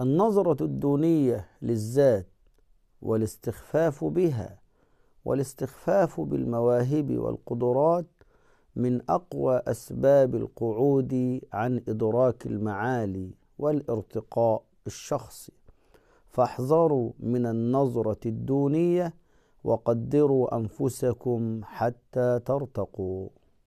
النظرة الدونية للذات والاستخفاف بها والاستخفاف بالمواهب والقدرات من أقوى أسباب القعود عن إدراك المعالي والارتقاء الشخصي فاحذروا من النظرة الدونية وقدروا أنفسكم حتى ترتقوا